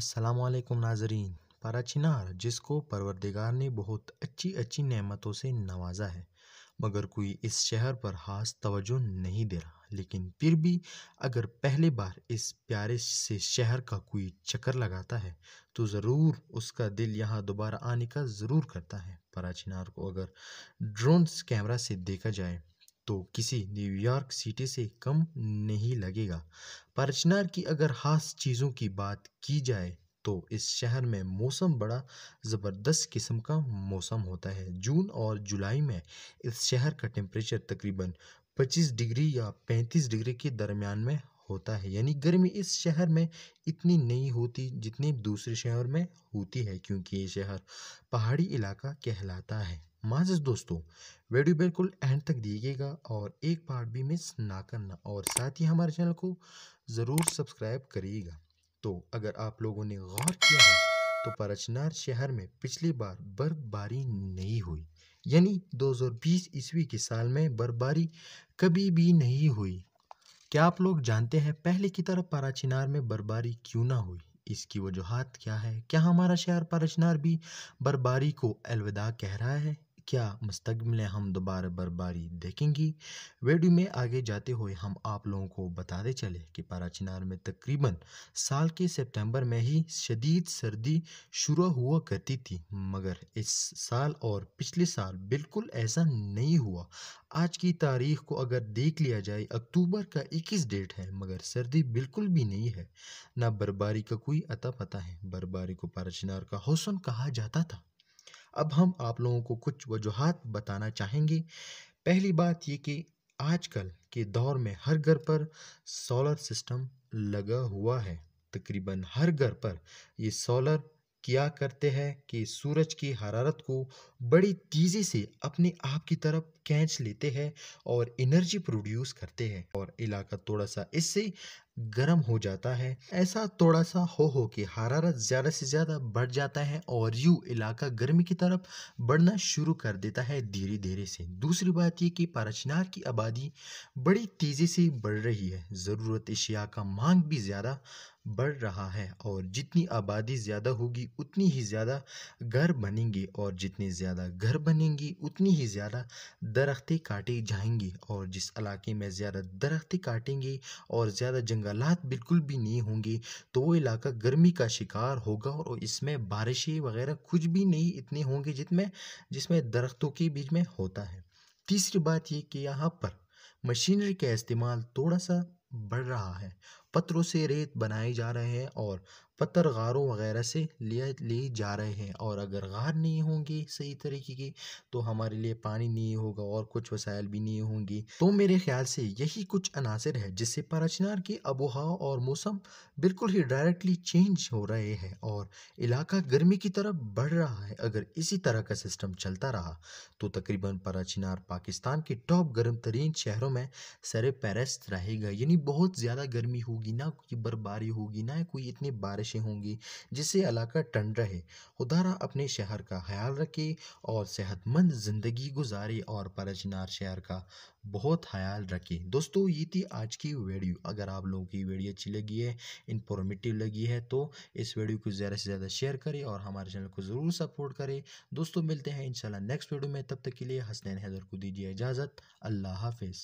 السلام علیکم ناظرین پارا چینار جس کو پروردگار نے بہت اچھی اچھی نعمتوں سے نوازا ہے مگر کوئی اس شہر پر خاص توجہ نہیں دے رہا لیکن پھر بھی اگر پہلی بار اس پیارے سے شہر کا کوئی چکر لگاتا ہے تو ضرور اس کا دل یہاں دوبارہ آنے کا ضرور کرتا ہے پراچنار کو اگر ڈرونز کیمرہ سے دیکھا جائے تو کسی نیو یارک سٹی سے کم نہیں لگے گا پرچنار کی اگر خاص چیزوں کی بات کی جائے تو اس شہر میں موسم بڑا زبردست قسم کا موسم ہوتا ہے جون اور جولائی میں اس شہر کا ٹیمپریچر تقریباً پچیس ڈگری یا پینتیس ڈگری کے درمیان میں ہوتا ہے یعنی گرمی اس شہر میں اتنی نہیں ہوتی جتنی دوسرے شہر میں ہوتی ہے کیونکہ یہ شہر پہاڑی علاقہ کہلاتا ہے معزز دوستوں ویڈیو بالکل اینڈ تک دیجیے گا اور ایک پارٹ بھی مس نہ کرنا اور ساتھ ہی ہمارے چینل کو ضرور سبسکرائب کریے گا تو اگر آپ لوگوں نے غور کیا ہے تو پرچنار شہر میں پچھلی بار برف باری نہیں ہوئی یعنی دو ہزار بیس عیسوی کے سال میں برف باری کبھی بھی نہیں ہوئی کیا آپ لوگ جانتے ہیں پہلے کی طرح پراچینار میں برباری کیوں نہ ہوئی اس کی وجوہات کیا ہے کیا ہمارا شہر پاراچینار بھی برباری کو الوداع کہہ رہا ہے کیا مستقبل ہم دوبارہ برباری دیکھیں گی ویڈیو میں آگے جاتے ہوئے ہم آپ لوگوں کو بتاتے چلے کہ پارا چنار میں تقریباً سال کے سپٹمبر میں ہی شدید سردی شروع ہوا کرتی تھی مگر اس سال اور پچھلے سال بالکل ایسا نہیں ہوا آج کی تاریخ کو اگر دیکھ لیا جائے اکتوبر کا اکیس ڈیٹ ہے مگر سردی بالکل بھی نہیں ہے نہ برباری کا کوئی عطا پتہ ہے برباری کو پارا کا حسن کہا جاتا تھا اب ہم آپ لوگوں کو کچھ وجوہات بتانا چاہیں گے پہلی بات یہ کہ آج کل کے دور میں ہر گھر پر سولر سسٹم لگا ہوا ہے تقریباً ہر گھر پر یہ سولر کیا کرتے ہیں کہ سورج کی حرارت کو بڑی تیزی سے اپنے آپ کی طرف کھینچ لیتے ہیں اور انرجی پروڈیوس کرتے ہیں اور علاقہ تھوڑا سا اس سے گرم ہو جاتا ہے ایسا تھوڑا سا ہو ہو کہ حرارت زیادہ سے زیادہ بڑھ جاتا ہے اور یوں علاقہ گرمی کی طرف بڑھنا شروع کر دیتا ہے دھیرے دھیرے سے دوسری بات یہ کہ پارچنار کی آبادی بڑی تیزی سے بڑھ رہی ہے ضرورت اشیاء کا مانگ بھی زیادہ بڑھ رہا ہے اور جتنی آبادی زیادہ ہوگی اتنی ہی زیادہ گھر بنیں گے اور جتنی زیادہ گھر بنیں گی اتنی ہی زیادہ درختیں کاٹے جائیں گی اور جس علاقے میں زیادہ درختیں کاٹیں گے اور زیادہ جنگل جنگلات بالکل بھی نہیں ہوں گی تو وہ علاقہ گرمی کا شکار ہوگا اور اس میں بارشی وغیرہ کچھ بھی نہیں اتنی ہوں گی جت میں جس میں درختوں کے بیچ میں ہوتا ہے تیسری بات یہ کہ یہاں پر مشینری کا استعمال تھوڑا سا بڑھ رہا ہے پتروں سے ریت بنائے جا رہے ہیں اور پتھر غاروں وغیرہ سے لیا لیے جا رہے ہیں اور اگر غار نہیں ہوں گے صحیح طریقے کی تو ہمارے لیے پانی نہیں ہوگا اور کچھ وسائل بھی نہیں ہوں گی تو میرے خیال سے یہی کچھ عناصر ہے جس سے پراچینار کی آب و ہوا اور موسم بالکل ہی ڈائریکٹلی چینج ہو رہے ہیں اور علاقہ گرمی کی طرف بڑھ رہا ہے اگر اسی طرح کا سسٹم چلتا رہا تو تقریباً پراچینار پاکستان کے ٹاپ گرم ترین شہروں میں سر پیرست رہے گا یعنی بہت زیادہ گرمی ہوگی نہ کوئی برف باری ہوگی نہ کوئی اتنی بارش ہوں گی جس سے علاقہ ٹنڈ رہے خدارا اپنے شہر کا خیال رکھے اور صحت مند زندگی گزارے اور پرجنار شہر کا بہت خیال رکھے دوستو یہ تھی آج کی ویڈیو اگر آپ لوگوں کی ویڈیو اچھی لگی ہے انفارمیٹیو لگی ہے تو اس ویڈیو کو زیادہ سے زیادہ شیئر کرے اور ہمارے چینل کو ضرور سپورٹ کرے دوستو ملتے ہیں انشاءاللہ نیکسٹ ویڈیو میں تب تک کے لیے حسنین حیدر کو دیجیے اجازت اللہ حافظ